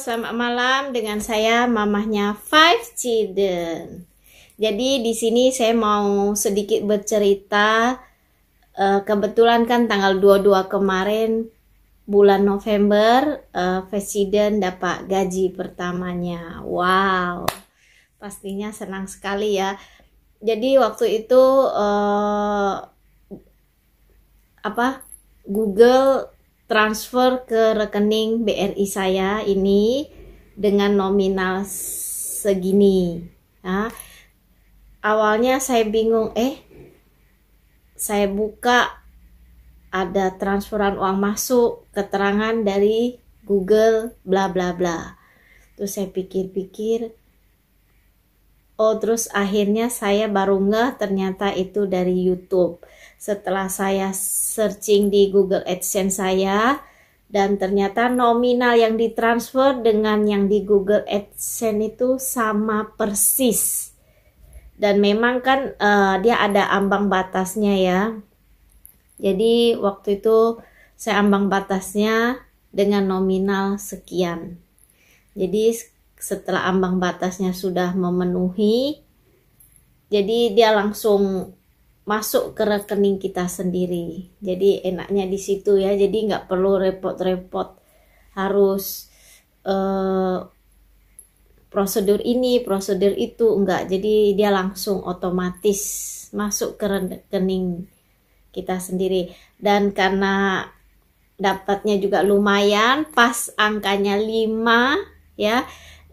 selamat malam dengan saya mamahnya Five Children. Jadi di sini saya mau sedikit bercerita eh, kebetulan kan tanggal 22 kemarin bulan November presiden eh, dapat gaji pertamanya. Wow. Pastinya senang sekali ya. Jadi waktu itu eh, apa? Google transfer ke rekening BRI saya ini dengan nominal segini. Nah, awalnya saya bingung, eh, saya buka ada transferan uang masuk, keterangan dari Google, bla bla bla. Terus saya pikir-pikir, oh terus akhirnya saya baru ngeh ternyata itu dari YouTube. Setelah saya searching di Google AdSense saya dan ternyata nominal yang ditransfer dengan yang di Google AdSense itu sama persis. Dan memang kan uh, dia ada ambang batasnya ya. Jadi waktu itu saya ambang batasnya dengan nominal sekian. Jadi setelah ambang batasnya sudah memenuhi jadi dia langsung masuk ke rekening kita sendiri jadi enaknya di situ ya jadi nggak perlu repot-repot harus eh, prosedur ini prosedur itu enggak jadi dia langsung otomatis masuk ke rekening kita sendiri dan karena dapatnya juga lumayan pas angkanya 5 ya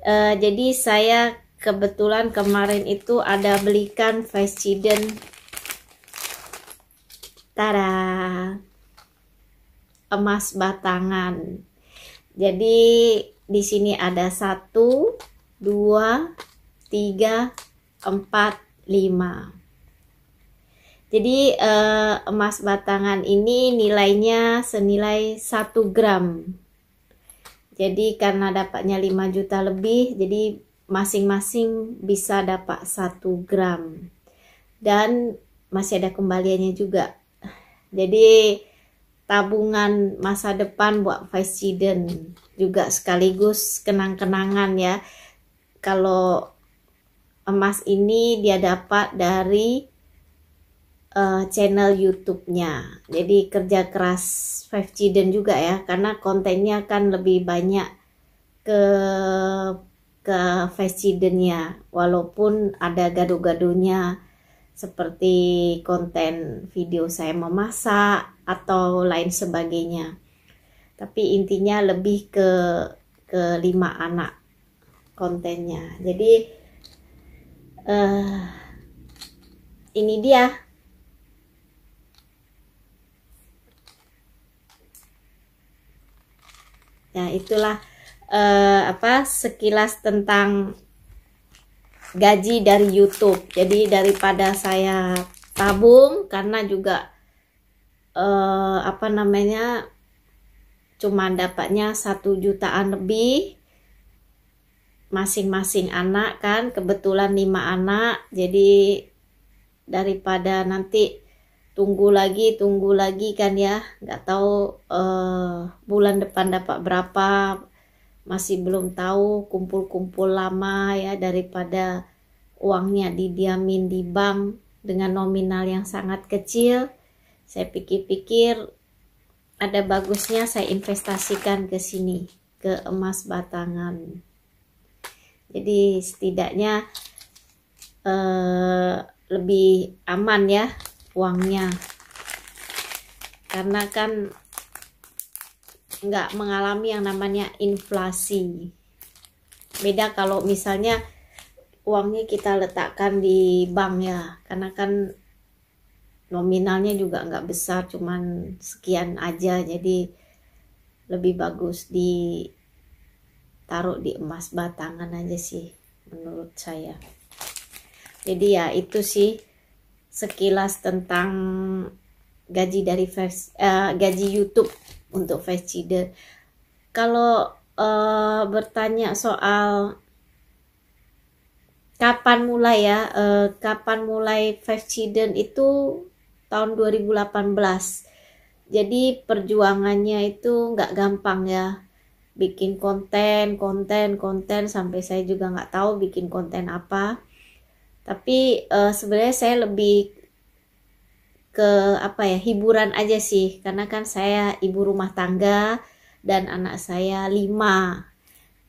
uh, jadi saya kebetulan kemarin itu ada belikan Faciden tara emas batangan jadi di sini ada satu dua tiga empat lima jadi eh, emas batangan ini nilainya senilai 1 gram jadi karena dapatnya 5 juta lebih, jadi masing-masing bisa dapat 1 gram. Dan masih ada kembaliannya juga. Jadi tabungan masa depan buat Vice juga sekaligus kenang-kenangan ya. Kalau emas ini dia dapat dari uh, channel YouTube-nya. Jadi kerja keras 5G dan juga ya karena kontennya akan lebih banyak ke ke 5G nya walaupun ada gaduh gadonya seperti konten video saya memasak atau lain sebagainya. Tapi intinya lebih ke ke lima anak kontennya. Jadi uh, ini dia Nah, itulah uh, apa sekilas tentang gaji dari YouTube. Jadi daripada saya tabung karena juga uh, apa namanya cuma dapatnya satu jutaan lebih masing-masing anak kan kebetulan lima anak jadi daripada nanti tunggu lagi tunggu lagi kan ya nggak tahu uh, bulan depan dapat berapa masih belum tahu kumpul-kumpul lama ya daripada uangnya didiamin di bank dengan nominal yang sangat kecil saya pikir-pikir ada bagusnya saya investasikan ke sini ke emas batangan jadi setidaknya uh, lebih aman ya uangnya karena kan nggak mengalami yang namanya inflasi beda kalau misalnya uangnya kita letakkan di bank ya karena kan nominalnya juga nggak besar cuman sekian aja jadi lebih bagus di taruh di emas batangan aja sih menurut saya jadi ya itu sih sekilas tentang gaji dari face, uh, eh, gaji YouTube untuk Factsider. Kalau uh, bertanya soal kapan mulai ya, uh, kapan mulai Factsider itu tahun 2018. Jadi perjuangannya itu nggak gampang ya bikin konten, konten, konten sampai saya juga nggak tahu bikin konten apa tapi uh, sebenarnya saya lebih ke apa ya hiburan aja sih karena kan saya ibu rumah tangga dan anak saya lima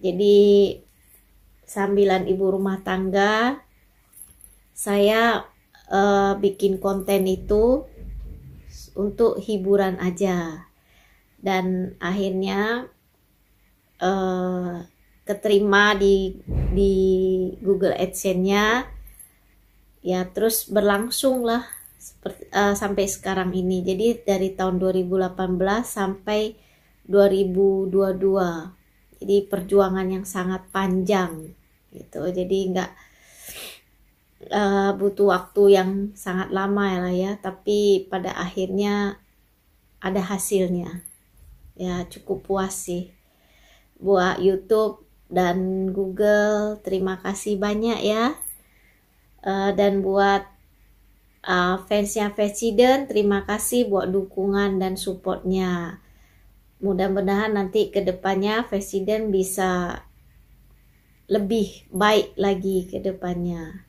jadi sambilan ibu rumah tangga saya uh, bikin konten itu untuk hiburan aja dan akhirnya uh, keterima di di Google AdSense-nya ya terus berlangsung lah seperti, uh, sampai sekarang ini jadi dari tahun 2018 sampai 2022 jadi perjuangan yang sangat panjang gitu jadi nggak uh, butuh waktu yang sangat lama ya lah ya tapi pada akhirnya ada hasilnya ya cukup puas sih buat YouTube dan Google terima kasih banyak ya uh, dan buat uh, fansnya Presiden terima kasih buat dukungan dan supportnya mudah-mudahan nanti kedepannya Presiden bisa lebih baik lagi kedepannya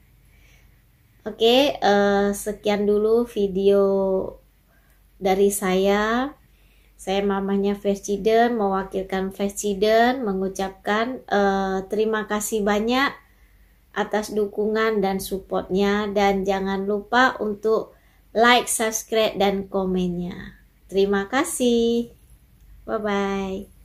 oke okay, uh, eh, sekian dulu video dari saya saya mamanya Presiden mewakilkan Presiden mengucapkan uh, terima kasih banyak atas dukungan dan supportnya dan jangan lupa untuk like, subscribe, dan komennya. Terima kasih. Bye-bye.